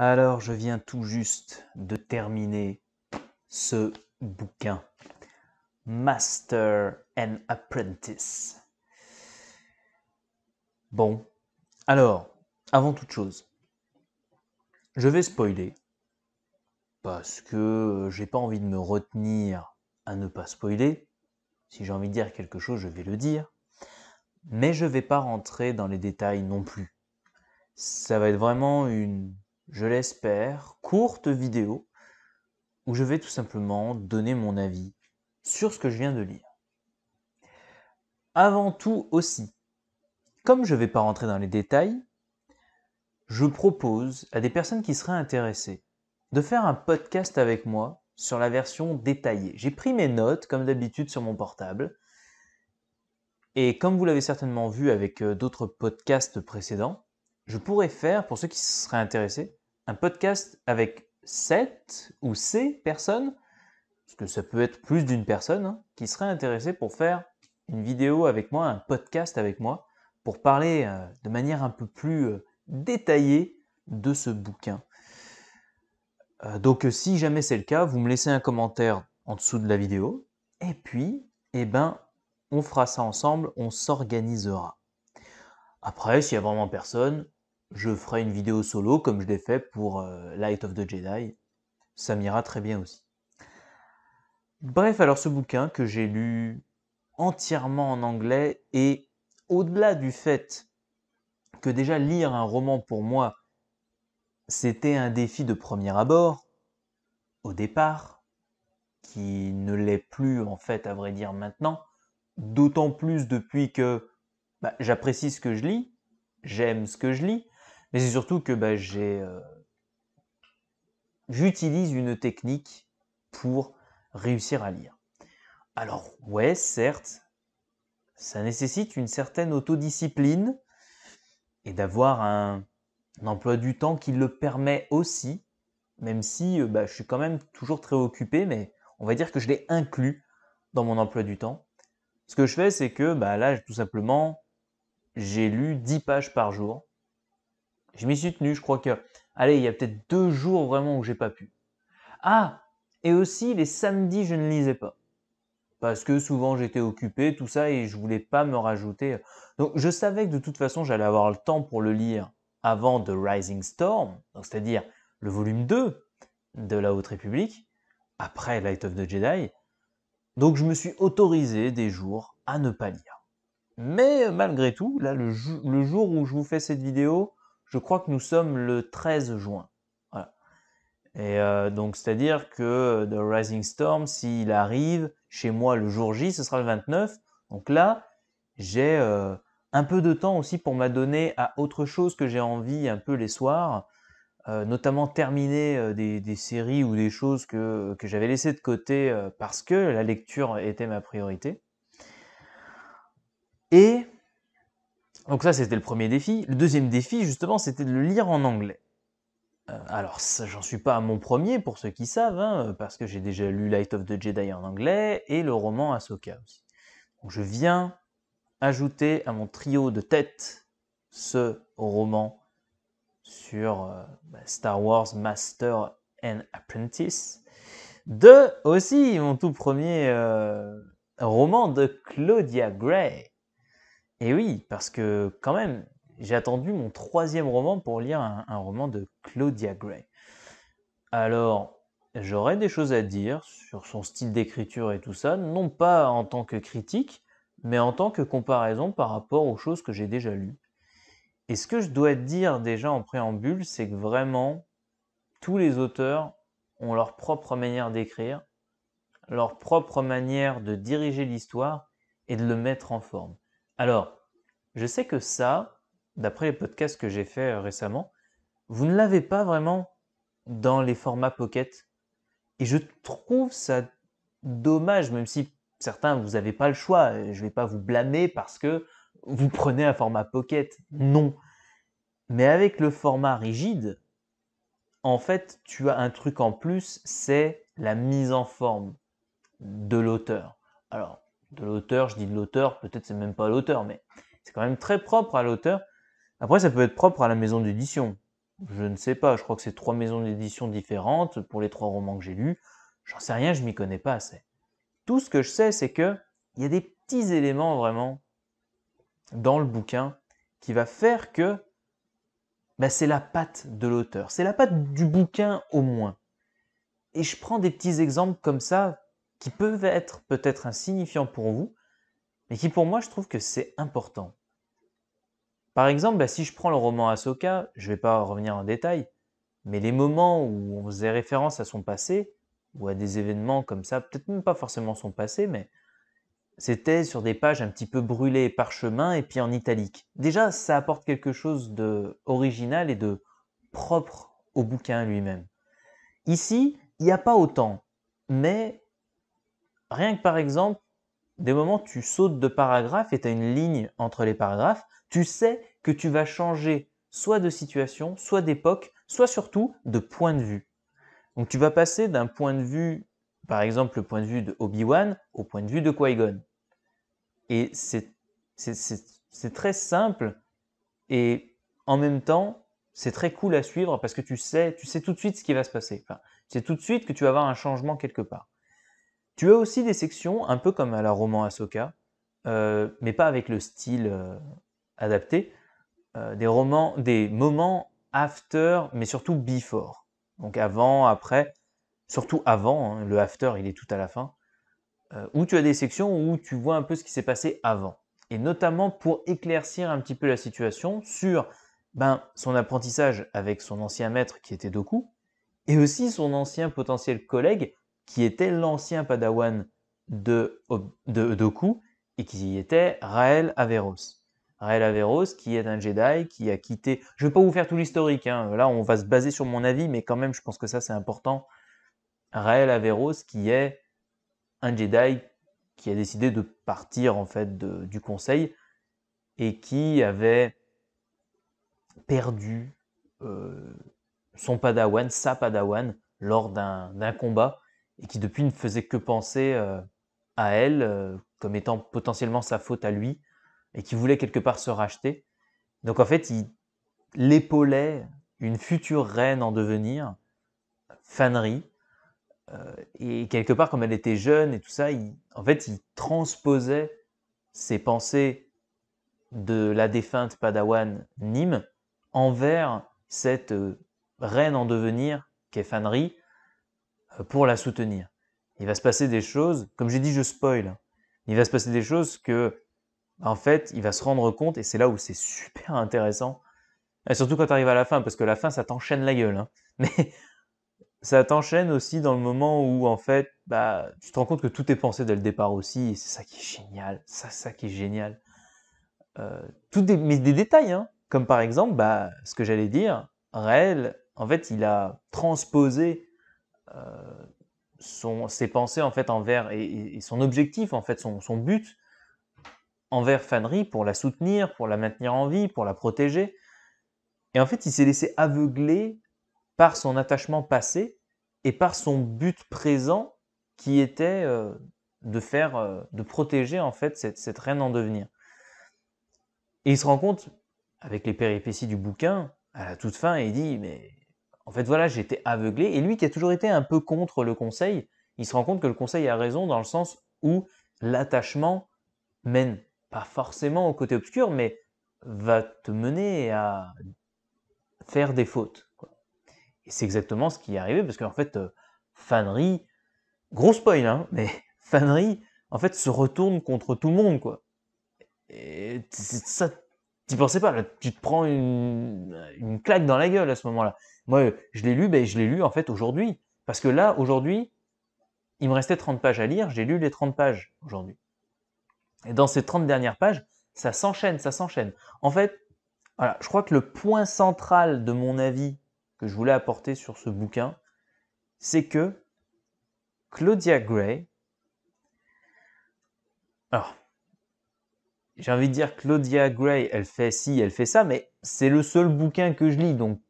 Alors, je viens tout juste de terminer ce bouquin, Master and Apprentice. Bon, alors, avant toute chose, je vais spoiler, parce que j'ai pas envie de me retenir à ne pas spoiler. Si j'ai envie de dire quelque chose, je vais le dire. Mais je vais pas rentrer dans les détails non plus. Ça va être vraiment une je l'espère, courte vidéo où je vais tout simplement donner mon avis sur ce que je viens de lire. Avant tout aussi, comme je ne vais pas rentrer dans les détails, je propose à des personnes qui seraient intéressées de faire un podcast avec moi sur la version détaillée. J'ai pris mes notes, comme d'habitude, sur mon portable. Et comme vous l'avez certainement vu avec euh, d'autres podcasts précédents, je pourrais faire, pour ceux qui seraient intéressés, un podcast avec 7 ou ces personnes, parce que ça peut être plus d'une personne, hein, qui serait intéressée pour faire une vidéo avec moi, un podcast avec moi, pour parler euh, de manière un peu plus euh, détaillée de ce bouquin. Euh, donc si jamais c'est le cas, vous me laissez un commentaire en dessous de la vidéo, et puis, eh ben, on fera ça ensemble, on s'organisera. Après, s'il n'y a vraiment personne, je ferai une vidéo solo comme je l'ai fait pour euh, Light of the Jedi. Ça m'ira très bien aussi. Bref, alors ce bouquin que j'ai lu entièrement en anglais et au-delà du fait que déjà lire un roman pour moi, c'était un défi de premier abord, au départ, qui ne l'est plus en fait à vrai dire maintenant, d'autant plus depuis que bah, j'apprécie ce que je lis, j'aime ce que je lis, mais c'est surtout que bah, euh, j'utilise une technique pour réussir à lire. Alors ouais, certes, ça nécessite une certaine autodiscipline et d'avoir un, emploi du temps qui le permet aussi, même si euh, bah, je suis quand même toujours très occupé, mais on va dire que je l'ai inclus dans mon emploi du temps. Ce que je fais, c'est que bah, là, tout simplement, j'ai lu 10 pages par jour je m'y suis tenu, je crois que, allez, il y a peut-être deux jours vraiment où j'ai pas pu. Ah, et aussi les samedis, je ne lisais pas. Parce que souvent j'étais occupé, tout ça, et je voulais pas me rajouter. Donc je savais que de toute façon j'allais avoir le temps pour le lire avant The Rising Storm, c'est-à-dire le volume 2 de la Haute République, après Light of the Jedi. Donc je me suis autorisé des jours à ne pas lire. Mais malgré tout, là, le jour où je vous fais cette vidéo, je crois que nous sommes le 13 juin. Voilà. Et euh, donc, c'est-à-dire que The Rising Storm, s'il arrive chez moi le jour J, ce sera le 29. Donc là, j'ai euh, un peu de temps aussi pour m'adonner à autre chose que j'ai envie un peu les soirs, euh, notamment terminer des, séries ou des choses que, que j'avais laissées de côté parce que la lecture était ma priorité. Et donc ça, c'était le premier défi. Le deuxième défi, justement, c'était de le lire en anglais. Euh, alors, j'en suis pas à mon premier, pour ceux qui savent, hein, parce que j'ai déjà lu Light of the Jedi en anglais et le roman Ahsoka aussi. je viens ajouter à mon trio de tête ce roman sur euh, bah, Star Wars Master and Apprentice de aussi mon tout premier euh, roman de Claudia Gray et oui, parce que quand même, j'ai attendu mon troisième roman pour lire un, roman de Claudia Gray. Alors, j'aurais des choses à dire sur son style d'écriture et tout ça, non pas en tant que critique, mais en tant que comparaison par rapport aux choses que j'ai déjà lues. Et ce que je dois dire déjà en préambule, c'est que vraiment, tous les auteurs ont leur propre manière d'écrire, leur propre manière de diriger l'histoire et de le mettre en forme. Alors, je sais que ça, d'après les podcasts que j'ai fait euh, récemment, vous ne l'avez pas vraiment dans les formats pocket. Et je trouve ça dommage, même si certains, vous n'avez pas le choix. Euh, je ne vais pas vous blâmer parce que vous prenez un format pocket. Non. Mais avec le format rigide, en fait, tu as un truc en plus, c'est la mise en forme de l'auteur. Alors, de l'auteur, je dis de l'auteur, peut-être c'est même pas l'auteur, mais c'est quand même très propre à l'auteur. Après, ça peut être propre à la maison d'édition. Je ne sais pas, je crois que c'est trois maisons d'édition différentes pour les trois romans que j'ai lus. J'en sais rien, je m'y connais pas assez. Tout ce que je sais, c'est que il y a des petits éléments vraiment dans le bouquin qui va faire que bah, c'est la patte de l'auteur, c'est la patte du bouquin au moins. Et je prends des petits exemples comme ça qui peuvent être peut-être insignifiants pour vous, mais qui pour moi je trouve que c'est important. Par exemple, bah, si je prends le roman Ahsoka, je ne vais pas revenir en détail, mais les moments où on faisait référence à son passé, ou à des événements comme ça, peut-être même pas forcément son passé, mais c'était sur des pages un petit peu brûlées parchemin et puis en italique. Déjà, ça apporte quelque chose de original et de propre au bouquin lui-même. Ici, il n'y a pas autant, mais rien que par exemple, des moments tu sautes de paragraphe et tu as une ligne entre les paragraphes, tu sais que tu vas changer soit de situation, soit d'époque, soit surtout de point de vue. Donc tu vas passer d'un point de vue, par exemple le point de vue de Obi-Wan, au point de vue de Qui-Gon. Et c'est très simple et en même temps, c'est très cool à suivre parce que tu sais, tu sais tout de suite ce qui va se passer. tu sais tout de suite que tu vas avoir un changement quelque part. Tu as aussi des sections, un peu comme à la roman Asoka, euh, mais pas avec le style euh, adapté, euh, des, romans, des moments after, mais surtout before. Donc avant, après, surtout avant, hein, le after, il est tout à la fin, où tu as des sections où tu vois un peu ce qui s'est passé avant. Et notamment pour éclaircir un petit peu la situation sur ben, son apprentissage avec son ancien maître qui était Doku, et aussi son ancien potentiel collègue qui était l'ancien padawan de, de, Doku et qui était Raël Averos. Raël Averos, qui est un Jedi qui a quitté. Je ne vais pas vous faire tout l'historique, hein, là on va se baser sur mon avis, mais quand même je pense que ça c'est important. Raël Averos, qui est un Jedi qui a décidé de partir en fait du conseil et qui avait perdu euh, son padawan, sa padawan, lors d'un combat et qui depuis ne faisait que penser euh, à elle euh, comme étant potentiellement sa faute à lui et qui voulait quelque part se racheter. Donc en fait, il l'épaulait une future reine en devenir, Fannery. Euh, et quelque part, comme elle était jeune et tout ça, en fait, il transposait ses pensées de la défunte Padawan Nîmes envers cette reine en devenir qu'est Fanri, pour la soutenir. Il va se passer des choses, comme j'ai dit, je spoil. Il va se passer des choses que, en fait, il va se rendre compte, et c'est là où c'est super intéressant. Et surtout quand tu arrives à la fin, parce que la fin, ça t'enchaîne la gueule. Hein. Mais ça t'enchaîne aussi dans le moment où, en fait, bah, tu te rends compte que tout est pensé dès le départ aussi, et c'est ça qui est génial. Ça, ça qui est génial. Euh, tout mais des détails, hein. comme par exemple, bah, ce que j'allais dire, Raël, en fait, il a transposé ses pensées en fait envers et, son objectif en fait son, but envers Fanry pour la soutenir, pour la maintenir en vie, pour la protéger. Et en fait, il s'est laissé aveugler par son attachement passé et par son but présent qui était euh, de faire, euh, de protéger en fait cette, reine en devenir. Et il se rend compte, avec les péripéties du bouquin, à la toute fin, et il dit mais en fait, voilà, j'étais aveuglé. Et lui, qui a toujours été un peu contre le conseil, il se rend compte que le conseil a raison dans le sens où l'attachement mène pas forcément au côté obscur, mais va te mener à faire des fautes. Et c'est exactement ce qui est arrivé, parce qu'en fait, euh, Fannery, gros spoil, hein, mais Fannery, en fait, se retourne contre tout le monde, quoi. Et ça, tu pensais pas, tu te prends une, une claque dans la gueule à ce moment-là. Moi, je l'ai lu, mais ben, je l'ai lu en fait aujourd'hui. Parce que là, aujourd'hui, il me restait 30 pages à lire, j'ai lu les 30 pages aujourd'hui. Et dans ces 30 dernières pages, ça s'enchaîne, ça s'enchaîne. En fait, voilà, je crois que le point central de mon avis que je voulais apporter sur ce bouquin, c'est que Claudia Gray, alors, j'ai envie de dire Claudia Gray, elle fait ci, elle fait ça, mais c'est le seul bouquin que je lis, donc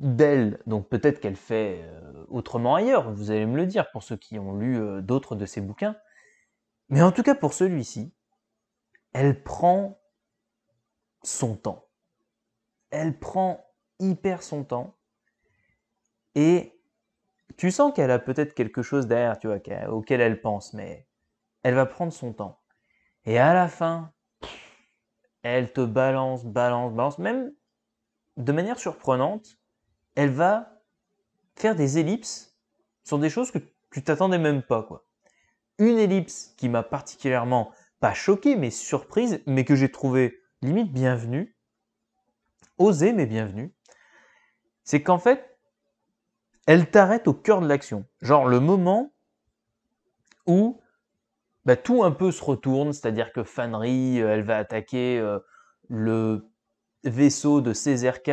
d'elle, donc peut-être qu'elle fait euh, autrement ailleurs, vous allez me le dire pour ceux qui ont lu euh, d'autres de ses bouquins, mais en tout cas pour celui-ci, elle prend son temps. Elle prend hyper son temps et tu sens qu'elle a peut-être quelque chose derrière, tu vois, auquel elle pense, mais elle va prendre son temps. Et à la fin, elle te balance, balance, balance, même de manière surprenante, elle va faire des ellipses sur des choses que tu t'attendais même pas, quoi. Une ellipse qui m'a particulièrement, pas choqué, mais surprise, mais que j'ai trouvé limite bienvenue, osée, mais bienvenue, c'est qu'en fait, elle t'arrête au cœur de l'action. Genre le moment où bah, tout un peu se retourne, c'est-à-dire que Fanry, euh, elle va attaquer euh, le vaisseau de César K,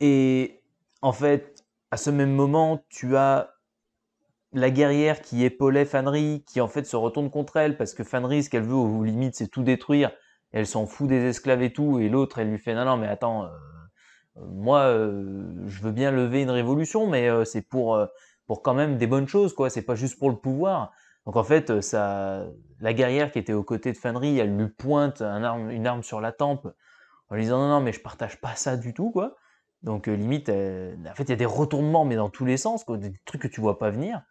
et en fait, à ce même moment, tu as la guerrière qui épaulait Fanry, qui en fait se retourne contre elle, parce que Fanry, ce qu'elle veut, au limites, c'est tout détruire. Elle s'en fout des esclaves et tout, et l'autre, elle lui fait non, non, mais attends, euh, moi, euh, je veux bien lever une révolution, mais euh, c'est pour, pour quand même des bonnes choses, quoi. C'est pas juste pour le pouvoir. Donc en fait, ça, la guerrière qui était aux côtés de Fanry, elle lui pointe une arme sur la tempe en lui disant non, non, mais je partage pas ça du tout, quoi. Donc euh, limite, euh, en fait, il y a des retournements, mais dans tous les sens, des trucs que tu vois pas venir.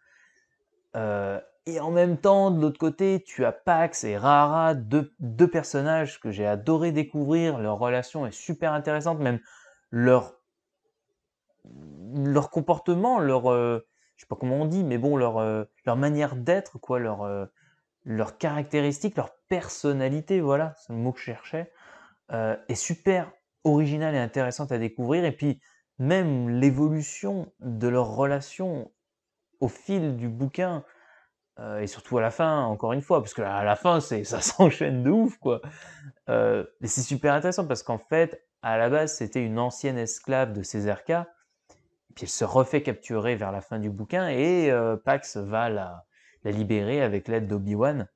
Euh, et en même temps, de l'autre côté, tu as Pax et Rara, deux, personnages que j'ai adoré découvrir. Leur relation est super intéressante, même leur leur comportement, leur je sais pas comment on dit, mais bon leur leur manière d'être quoi, leur leur leur personnalité, voilà, c'est le mot que je cherchais, est super originale et intéressante à découvrir. Et puis, même l'évolution de leur relation au fil du bouquin, euh, et surtout à la fin, encore une fois, parce que à la fin, c'est ça s'enchaîne de ouf, quoi. Euh, et c'est super intéressant parce qu'en fait, à la base, c'était une ancienne esclave de César K. puis elle se refait capturer vers la fin du bouquin, et euh, Pax va la libérer avec l'aide d'Obi-Wan.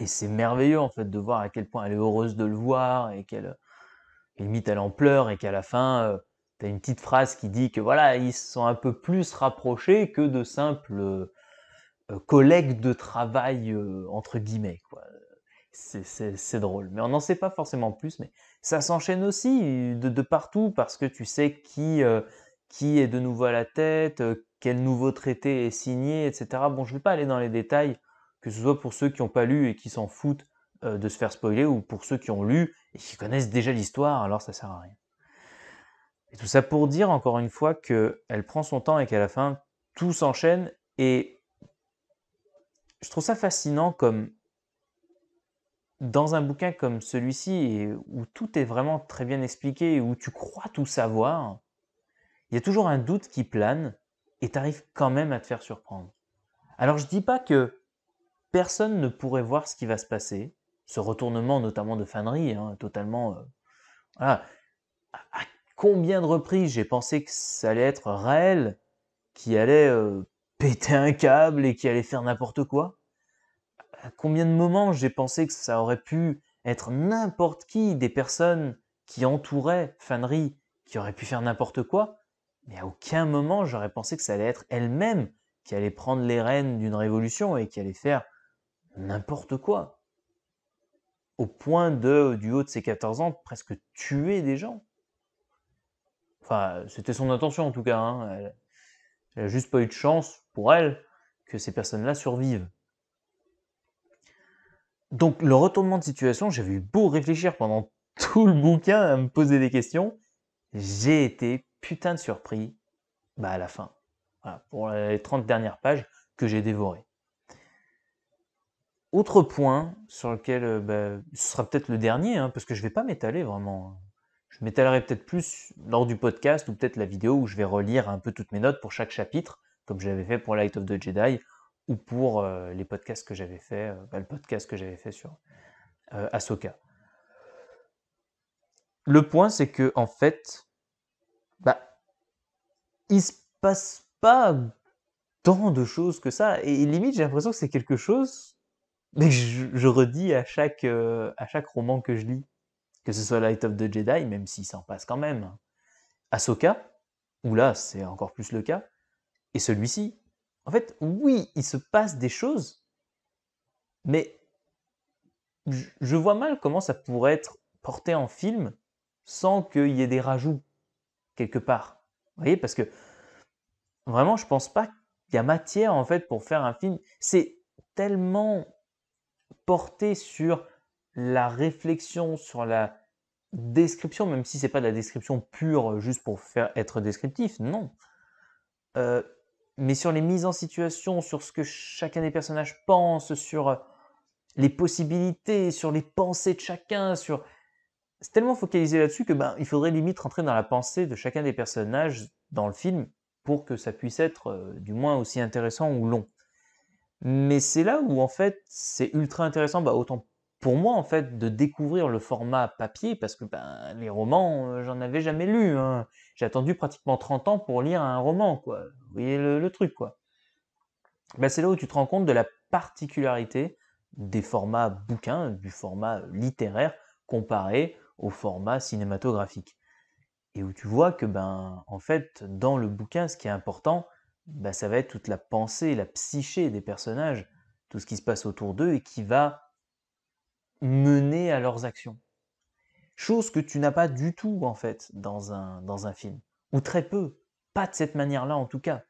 Et c'est merveilleux, en fait, de voir à quel point elle est heureuse de le voir, et qu'elle limite, à l'ampleur, et qu'à la fin, euh, tu as une petite phrase qui dit que voilà, ils sont un peu plus rapprochés que de simples euh, euh, collègues de travail, entre guillemets. Quoi. C'est, c'est, drôle. Mais on n'en sait pas forcément plus, mais ça s'enchaîne aussi de, partout parce que tu sais qui, qui est de nouveau à la tête, quel nouveau traité est signé, etc. Bon, je ne vais pas aller dans les détails, que ce soit pour ceux qui n'ont pas lu et qui s'en foutent, euh, de se faire spoiler, ou pour ceux qui ont lu et qui connaissent déjà l'histoire, alors ça sert à rien. Et tout ça pour dire encore une fois qu'elle prend son temps et qu'à la fin, tout s'enchaîne. Et je trouve ça fascinant comme dans un bouquin comme celui-ci, où tout est vraiment très bien expliqué, où tu crois tout savoir, il y a toujours un doute qui plane et arrives quand même à te faire surprendre. Alors je dis pas que personne ne pourrait voir ce qui va se passer, ce retournement notamment de Fannery, hein, totalement... Euh, à, combien de reprises j'ai pensé que ça allait être Raël qui allait euh, péter un câble et qui allait faire n'importe quoi À combien de moments j'ai pensé que ça aurait pu être n'importe qui des personnes qui entouraient Fannery qui aurait pu faire n'importe quoi mais à aucun moment j'aurais pensé que ça allait être elle-même qui allait prendre les rênes d'une révolution et qui allait faire n'importe quoi au point de, du haut de ses 14 ans, presque tuer des gens. Enfin, c'était son intention en tout cas. Hein. Elle, n'a juste pas eu de chance pour elle que ces personnes-là survivent. Donc le retournement de situation, j'avais eu beau réfléchir pendant tout le bouquin à me poser des questions, j'ai été putain de surpris bah, à la fin. pour les 30 dernières pages que j'ai dévorées. Autre point sur lequel euh, bah, ce sera peut-être le dernier, hein, parce que je ne vais pas m'étaler vraiment. Hein. Je m'étalerai peut-être plus lors du podcast ou peut-être la vidéo où je vais relire un peu toutes mes notes pour chaque chapitre, comme j'avais fait pour Light of the Jedi ou pour euh, les podcasts que j'avais fait, euh, bah, le podcast que j'avais fait sur Ahsoka. Le point, c'est que en fait, bah, il se passe pas tant de choses que ça. Et limite, j'ai l'impression que c'est quelque chose mais je, redis à chaque, euh, à chaque roman que je lis, que ce soit Light of the Jedi, même s'il s'en passe quand même, Ahsoka, où là c'est encore plus le cas, et celui-ci. En fait, oui, il se passe des choses, mais je, vois mal comment ça pourrait être porté en film sans qu'il y ait des rajouts quelque part. Vous voyez, parce que vraiment, je pense pas qu'il y a matière en fait pour faire un film. C'est tellement porter sur la réflexion, sur la description, même si ce n'est pas de la description pure euh, juste pour faire être descriptif, non. Euh, mais sur les mises en situation, sur ce que chacun des personnages pense, sur euh, les possibilités, sur les pensées de chacun, sur c'est tellement focalisé là-dessus que ben, il faudrait limite rentrer dans la pensée de chacun des personnages dans le film pour que ça puisse être du moins aussi intéressant ou long. Mais c'est là où en fait c'est ultra intéressant, bah, autant pour moi en fait de découvrir le format papier parce que ben, les romans euh, j'en avais jamais lu. Hein. J'ai attendu pratiquement 30 ans pour lire un roman quoi. Vous voyez le, truc quoi. Bah, c'est là où tu te rends compte de la particularité des formats bouquins, du format littéraire comparé au format cinématographique. Et où tu vois que ben en fait dans le bouquin ce qui est important bah, ça va être toute la pensée, la psyché des personnages, tout ce qui se passe autour d'eux et qui va mener à leurs actions. Chose que tu n'as pas du tout, en fait, dans un, film. Ou très peu. Pas de cette manière-là, en tout cas.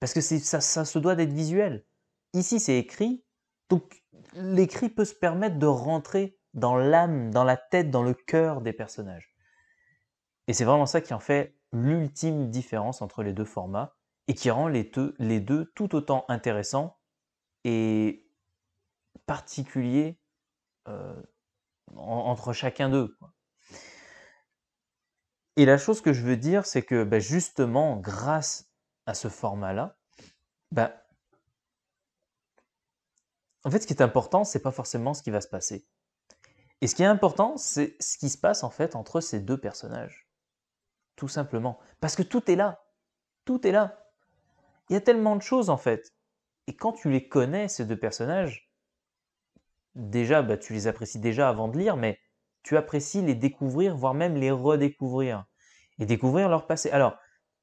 Parce que ça, ça se doit d'être visuel. Ici, c'est écrit. Donc, l'écrit peut se permettre de rentrer dans l'âme, dans la tête, dans le cœur des personnages. Et c'est vraiment ça qui en fait l'ultime différence entre les deux formats et qui rend les, deux, les deux tout autant intéressants et particuliers euh, entre chacun d'eux. Et la chose que je veux dire, c'est que bah, justement, grâce à ce format-là, bah, en fait, ce qui est important, c'est pas forcément ce qui va se passer. Et ce qui est important, c'est ce qui se passe en fait entre ces deux personnages. Tout simplement. Parce que tout est là. Tout est là. Il y a tellement de choses en fait. Et quand tu les connais, ces deux personnages, déjà, bah, tu les apprécies déjà avant de lire, mais tu apprécies les découvrir, voire même les redécouvrir. Et découvrir leur passé. Alors,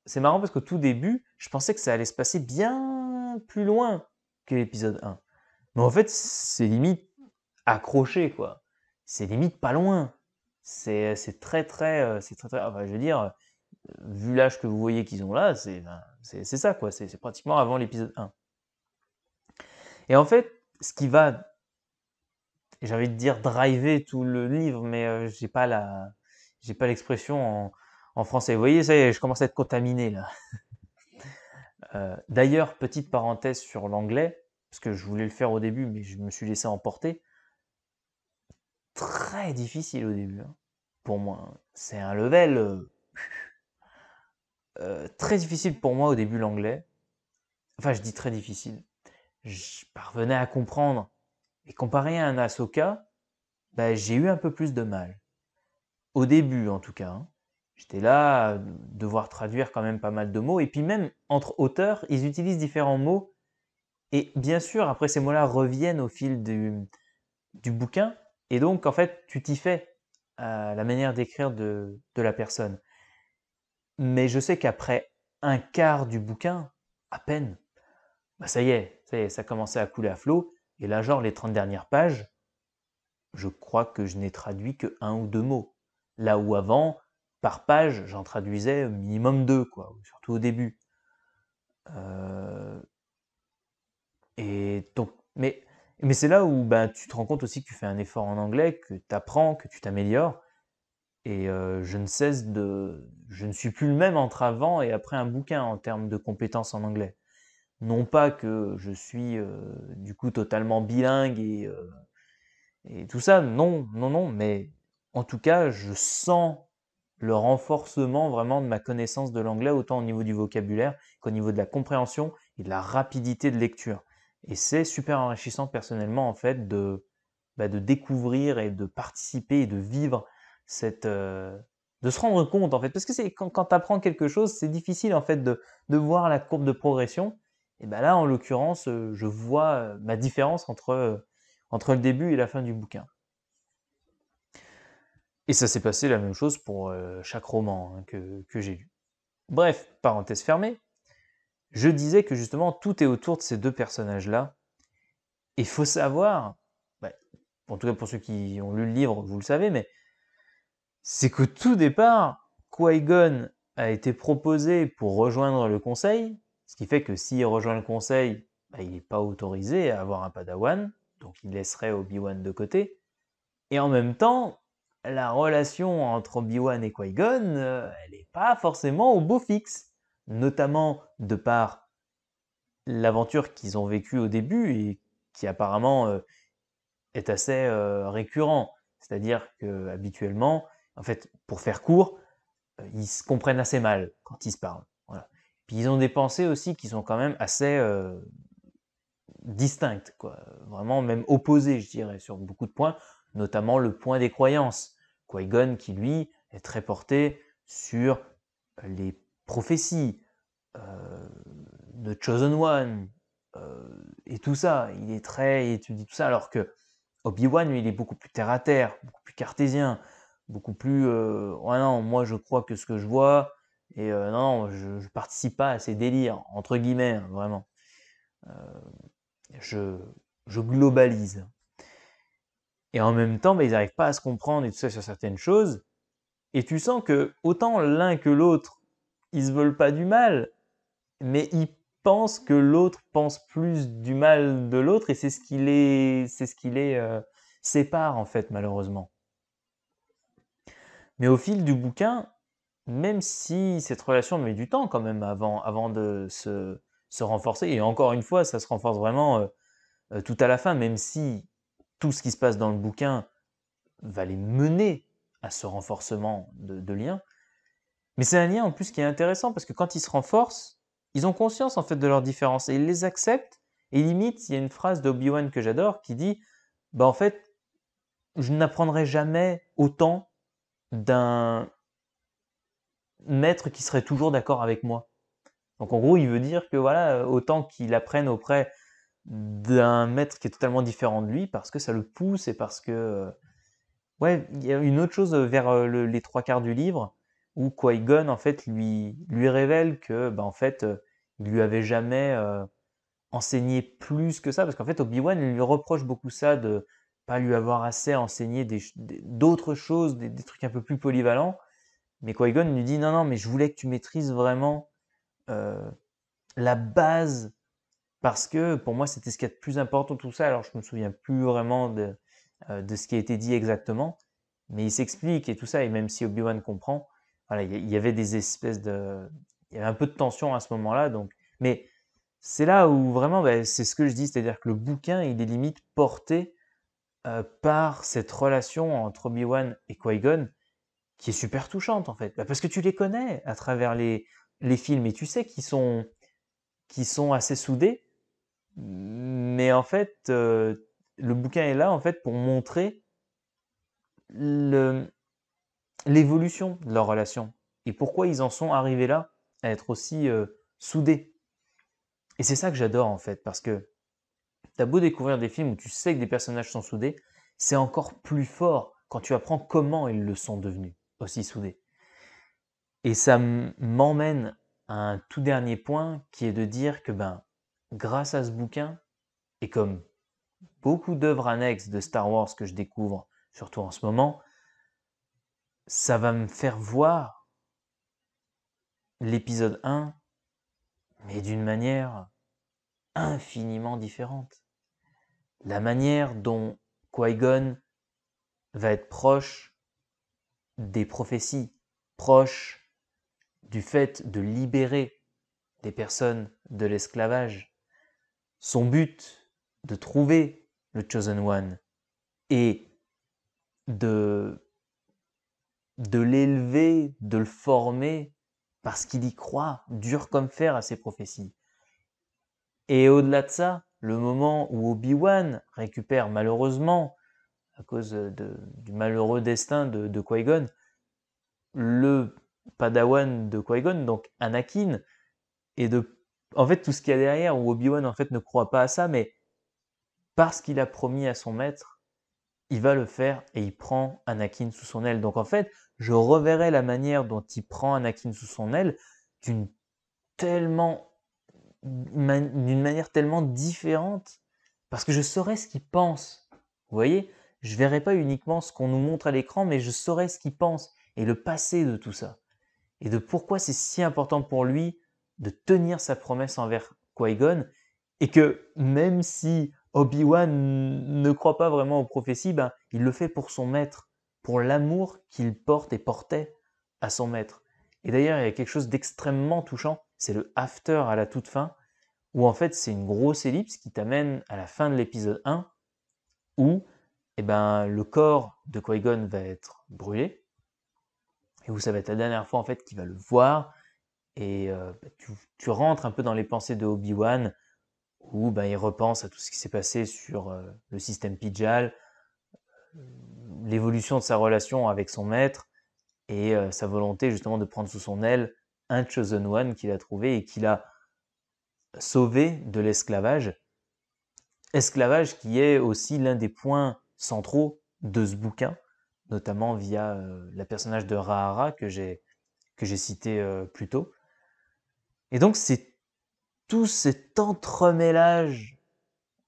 c'est marrant parce qu'au tout début, je pensais que ça allait se passer bien plus loin que l'épisode 1. Mais en fait, c'est limite accroché, quoi. C'est limite pas loin. C'est très, très, c'est très, très. Euh, ah, bah, je veux dire, vu l'âge que vous voyez qu'ils ont là, c'est ben, ça, quoi. C'est pratiquement avant l'épisode 1. Et en fait, ce qui va, j'ai envie de dire driver tout le livre, mais je euh, j'ai pas la, j'ai pas l'expression en, français. Vous voyez, ça je commence à être contaminé là. Euh, d'ailleurs, petite parenthèse sur l'anglais, parce que je voulais le faire au début, mais je me suis laissé emporter. Très difficile au début, hein, pour moi. Hein. C'est un level. Euh, euh, très difficile pour moi au début l'anglais. Enfin, je dis très difficile. Je parvenais à comprendre. Et comparé à un Asoka, bah, j'ai eu un peu plus de mal. Au début, en tout cas. Hein. J'étais là, euh, devoir traduire quand même pas mal de mots. Et puis même, entre auteurs, ils utilisent différents mots. Et bien sûr, après, ces mots-là reviennent au fil du, bouquin. Et donc, en fait, tu t'y fais à la manière d'écrire de la personne. Mais je sais qu'après un quart du bouquin, à peine, bah, ça y est, ça y commençait à couler à flot. Et là, genre, les 30 dernières pages, je crois que je n'ai traduit que un ou deux mots. Là où avant, par page, j'en traduisais minimum deux, quoi, surtout au début. Euh, et donc, mais, c'est là où bah, tu te rends compte aussi que tu fais un effort en anglais, que tu apprends, que tu t'améliores. Et euh, je ne cesse de. Je ne suis plus le même entre avant et après un bouquin en termes de compétences en anglais. Non pas que je suis euh, du coup totalement bilingue euh, et, tout ça, non, non, non, mais en tout cas, je sens le renforcement vraiment de ma connaissance de l'anglais, autant au niveau du vocabulaire qu'au niveau de la compréhension et de la rapidité de lecture. Et c'est super enrichissant personnellement, en fait, de, bah, de découvrir et de participer et de vivre cette, euh, de se rendre compte en fait, parce que c'est quand, tu apprends quelque chose, c'est difficile en fait de, voir la courbe de progression. Et ben là, en l'occurrence, euh, je vois euh, ma différence entre, entre le début et la fin du bouquin. Et ça s'est passé la même chose pour chaque roman hein, que, j'ai lu. Bref, parenthèse fermée, je disais que justement tout est autour de ces deux personnages-là. il faut savoir, bah, en tout cas pour ceux qui ont lu le livre, vous le savez, mais c'est que tout départ, Qui-Gon a été proposé pour rejoindre le conseil, ce qui fait que s'il rejoint le conseil, bah, il n'est pas autorisé à avoir un padawan, donc il laisserait Obi-Wan de côté. Et en même temps, la relation entre Obi-Wan et Qui-Gon, euh, elle n'est pas forcément au beau fixe, notamment de par l'aventure qu'ils ont vécue au début et qui apparemment euh, est assez euh, récurrent. C'est-à-dire que habituellement, en fait, pour faire court, euh, ils se comprennent assez mal quand ils se parlent. Puis ils ont des pensées aussi qui sont quand même assez euh, distinctes, vraiment même opposées, je dirais, sur beaucoup de points, notamment le point des croyances. qui qui, lui, est très porté sur les prophéties euh, de Chosen One et tout ça. Il est très, il étudie tout ça, alors que Obi-Wan, lui, il est beaucoup plus terre à terre, beaucoup plus cartésien beaucoup plus. Euh, non, moi je crois que ce que je vois, et euh, non, je, je, participe pas à ces délires, entre guillemets, hein, vraiment. Euh, je, je, globalise. Et en même temps, bah, ils n'arrivent pas à se comprendre et tout ça sur certaines choses. Et tu sens que autant l'un que l'autre, ils se veulent pas du mal, mais ils pensent que l'autre pense plus du mal de l'autre et c'est ce qui les, c'est ce qui les sépare en fait malheureusement. Mais au fil du bouquin, même si cette relation met du temps quand même avant, avant de se, se renforcer, et encore une fois, ça se renforce vraiment euh, euh, tout à la fin, même si tout ce qui se passe dans le bouquin va les mener à ce renforcement de, lien. Mais c'est un lien en plus qui est intéressant parce que quand ils se renforcent, ils ont conscience en fait de leurs différences et ils les acceptent. Et limite, il y a une phrase d'Obi-Wan que j'adore qui dit Bah en fait, je n'apprendrai jamais autant d'un maître qui serait toujours d'accord avec moi. Donc en gros, il veut dire que voilà, euh, autant qu'il apprenne auprès d'un maître qui est totalement différent de lui, parce que ça le pousse et parce que... Euh, ouais, il y a une autre chose vers euh, les trois quarts du livre, où Qui-Gon, en fait, lui, lui révèle que, ben en fait, il lui avait jamais enseigné plus que ça, parce qu'en fait, Obi-Wan lui reproche beaucoup ça de pas lui avoir assez enseigné d'autres choses, des, trucs un peu plus polyvalents. Mais Qui-Gon lui dit non, non, mais je voulais que tu maîtrises vraiment euh, la base parce que pour moi c'était ce qui est le plus important tout ça. Alors je me souviens plus vraiment euh, de, ce qui a été dit exactement, mais il s'explique et tout ça. Et même si Obi-Wan comprend, voilà, il y avait des espèces de, il y avait un peu de tension à ce moment-là. Donc, mais c'est là où vraiment, ben, c'est ce que je dis, c'est-à-dire que le bouquin il est limite porté euh, par cette relation entre Obi-Wan et Qui-Gon qui est super touchante en fait. Bah, parce que tu les connais à travers les, les films et tu sais qu'ils sont, qui sont assez soudés. Mais en fait, euh, le bouquin est là en fait pour montrer l'évolution de leur relation et pourquoi ils en sont arrivés là à être aussi euh, soudés. Et c'est ça que j'adore en fait, parce que T'as beau découvrir des films où tu sais que des personnages sont soudés, c'est encore plus fort quand tu apprends comment ils le sont devenus aussi soudés. Et ça m'emmène à un tout dernier point qui est de dire que ben, grâce à ce bouquin, et comme beaucoup d'œuvres annexes de Star Wars que je découvre, surtout en ce moment, ça va me faire voir l'épisode 1, mais d'une manière infiniment différente la manière dont Qui-Gon va être proche des prophéties, proche du fait de libérer des personnes de l'esclavage, son but de trouver le Chosen One et de, de l'élever, de le former, parce qu'il y croit dur comme fer à ses prophéties. Et au-delà de ça, le moment où Obi-Wan récupère malheureusement, à cause du malheureux destin de, de Qui-Gon, le padawan de Qui-Gon, donc Anakin, et de, en fait, tout ce qu'il y a derrière, où Obi-Wan, en fait, ne croit pas à ça, mais parce qu'il a promis à son maître, il va le faire et il prend Anakin sous son aile. Donc, en fait, je reverrai la manière dont il prend Anakin sous son aile d'une tellement d'une manière tellement différente parce que je saurais ce qu'il pense Vous voyez, je verrai pas uniquement ce qu'on nous montre à l'écran, mais je saurais ce qu'il pense et le passé de tout ça et de pourquoi c'est si important pour lui de tenir sa promesse envers Qui-Gon et que même si Obi-Wan ne croit pas vraiment aux prophéties, ben, il le fait pour son maître, pour l'amour qu'il porte et portait à son maître. Et d'ailleurs, il y a quelque chose d'extrêmement touchant c'est le after à la toute fin, où en fait c'est une grosse ellipse qui t'amène à la fin de l'épisode 1, où eh ben, le corps de qui va être brûlé, et où ça va être la dernière fois en fait qu'il va le voir, et euh, bah, tu, rentres un peu dans les pensées de Obi-Wan, où ben, il repense à tout ce qui s'est passé sur euh, le système Pijal, euh, l'évolution de sa relation avec son maître, et sa volonté justement de prendre sous son aile un chosen one qu'il a trouvé et qu'il a sauvé de l'esclavage. Esclavage qui est aussi l'un des points centraux de ce bouquin, notamment via euh, la personnage de Rahara que j'ai cité euh, plus tôt. Et donc c'est tout cet entremêlage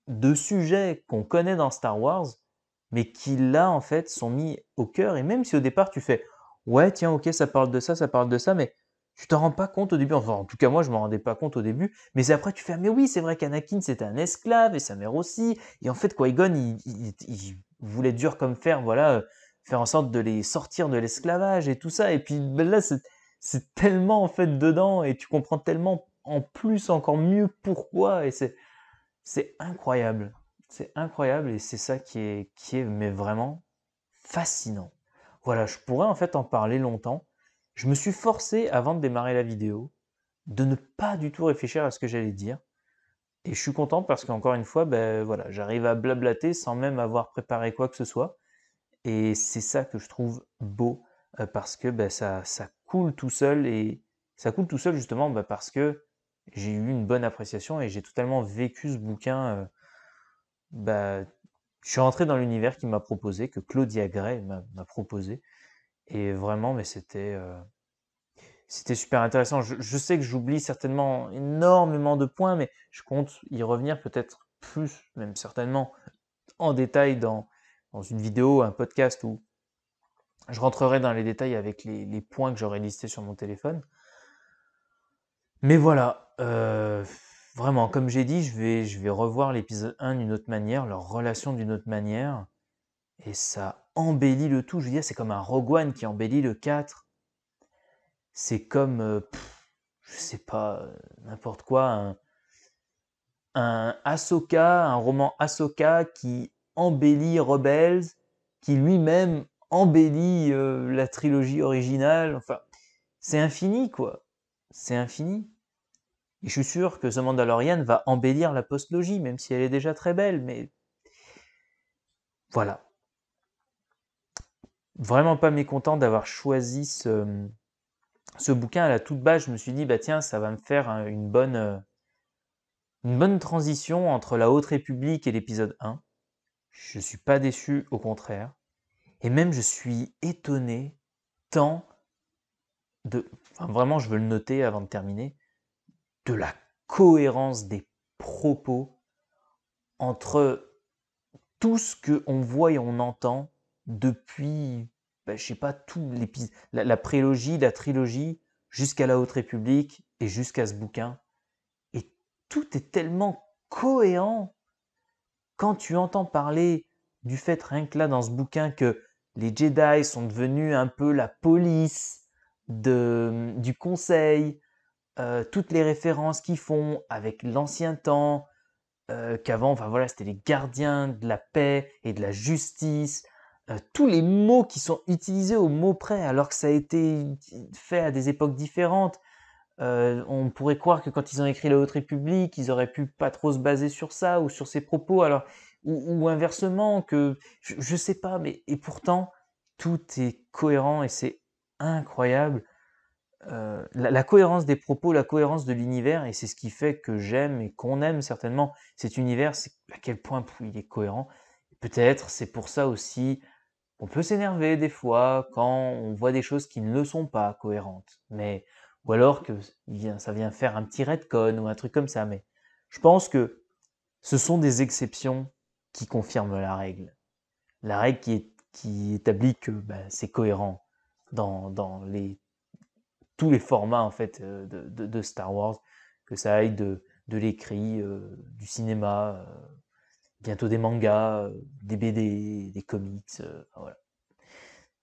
de sujets qu'on connaît dans Star Wars, mais qui là en fait sont mis au cœur. Et même si au départ tu fais ouais tiens ok ça parle de ça, ça parle de ça, mais tu t'en rends pas compte au début. Enfin, en tout cas, moi, je m'en rendais pas compte au début. Mais après, tu fais, ah, mais oui, c'est vrai qu'Anakin, c'était un esclave et sa mère aussi. Et en fait, Qui-Gon, il, voulait dur comme fer, voilà, euh, faire en sorte de les sortir de l'esclavage et tout ça. Et puis ben là, c'est tellement en fait dedans et tu comprends tellement en plus encore mieux pourquoi. Et c'est, c'est incroyable. C'est incroyable et c'est ça qui est, qui est mais vraiment fascinant. Voilà, je pourrais en fait en parler longtemps. Je me suis forcé, avant de démarrer la vidéo, de ne pas du tout réfléchir à ce que j'allais dire. Et je suis content parce qu'encore une fois, ben, voilà, j'arrive à blablater sans même avoir préparé quoi que ce soit. Et c'est ça que je trouve beau euh, parce que ben, ça, ça coule tout seul. Et ça coule tout seul justement ben, parce que j'ai eu une bonne appréciation et j'ai totalement vécu ce bouquin. Euh, ben, je suis rentré dans l'univers qui m'a proposé, que Claudia Gray m'a proposé. Et vraiment, mais c'était euh, c'était super intéressant. Je, sais que j'oublie certainement énormément de points, mais je compte y revenir peut-être plus, même certainement en détail dans, dans une vidéo, un podcast où je rentrerai dans les détails avec les, points que j'aurais listés sur mon téléphone. Mais voilà, euh, vraiment, comme j'ai dit, je vais, je vais revoir l'épisode 1 d'une autre manière, leur relation d'une autre manière et ça embellit le tout. Je veux dire, c'est comme un Rogue One qui embellit le 4. C'est comme, euh, je sais pas, euh, n'importe quoi, un, Asoka, un roman Asoka qui embellit Rebels, qui lui-même embellit euh, la trilogie originale. Enfin, c'est infini, quoi. C'est infini. Et je suis sûr que The Mandalorian va embellir la postlogie, même si elle est déjà très belle, mais voilà vraiment pas mécontent d'avoir choisi ce, ce, bouquin à la toute base. Je me suis dit, bah tiens, ça va me faire une bonne, euh, une bonne transition entre la Haute République et l'épisode 1. Je suis pas déçu, au contraire. Et même, je suis étonné tant de. vraiment, je veux le noter avant de terminer. De la cohérence des propos entre tout ce qu'on voit et on entend depuis, ben, je sais pas, tout la, la prélogie, la trilogie, jusqu'à la Haute République et jusqu'à ce bouquin. Et tout est tellement cohérent. Quand tu entends parler du fait, rien que là, dans ce bouquin, que les Jedi sont devenus un peu la police du conseil, euh, toutes les références qu'ils font avec l'ancien temps, euh, qu'avant, enfin voilà, c'était les gardiens de la paix et de la justice, euh, tous les mots qui sont utilisés au mot près, alors que ça a été fait à des époques différentes. Euh, on pourrait croire que quand ils ont écrit la Haute République, ils auraient pu pas trop se baser sur ça ou sur ces propos, alors ou, inversement, que je, ne sais pas, mais et pourtant tout est cohérent et c'est incroyable. Euh, la, la, cohérence des propos, la cohérence de l'univers, et c'est ce qui fait que j'aime et qu'on aime certainement cet univers, c'est à quel point il est cohérent. Peut-être c'est pour ça aussi on peut s'énerver des fois quand on voit des choses qui ne le sont pas cohérentes, mais ou alors que ça vient faire un petit redcon ou un truc comme ça. Mais je pense que ce sont des exceptions qui confirment la règle. La règle qui, établit que bah, c'est cohérent dans, les, tous les formats en fait euh, de, Star Wars, que ça aille de, l'écrit, euh, du cinéma, euh, bientôt des mangas, euh, des BD, des comics, euh, voilà.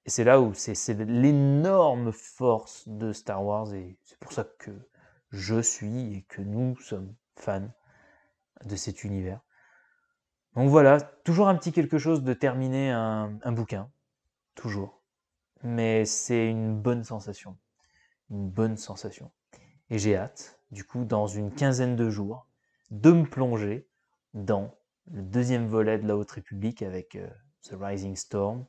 Et c'est là où c'est l'énorme force de Star Wars et c'est pour ça que je suis et que nous sommes fans de cet univers. Donc voilà, toujours un petit quelque chose de terminer un, un bouquin, toujours. Mais c'est une bonne sensation, une bonne sensation. Et j'ai hâte, du coup, dans une quinzaine de jours, de me plonger dans le deuxième volet de la Haute République avec euh, The Rising Storm.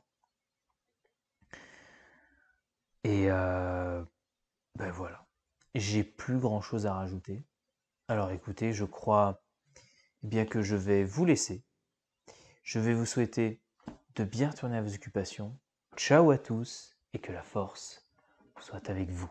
Et euh, ben voilà, j'ai plus grand chose à rajouter. Alors écoutez, je crois bien que je vais vous laisser. Je vais vous souhaiter de bien retourner à vos occupations. Ciao à tous et que la force soit avec vous.